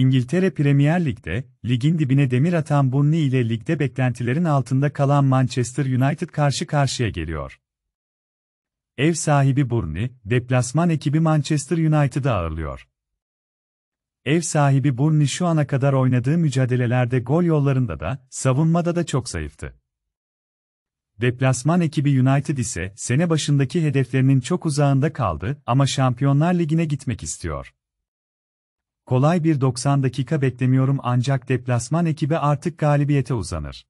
İngiltere Premier Lig'de, ligin dibine demir atan Burnley ile ligde beklentilerin altında kalan Manchester United karşı karşıya geliyor. Ev sahibi Burnley, deplasman ekibi Manchester United'ı ağırlıyor. Ev sahibi Burnley şu ana kadar oynadığı mücadelelerde gol yollarında da, savunmada da çok zayıftı. Deplasman ekibi United ise sene başındaki hedeflerinin çok uzağında kaldı ama Şampiyonlar Ligi'ne gitmek istiyor. Kolay bir 90 dakika beklemiyorum ancak deplasman ekibi artık galibiyete uzanır.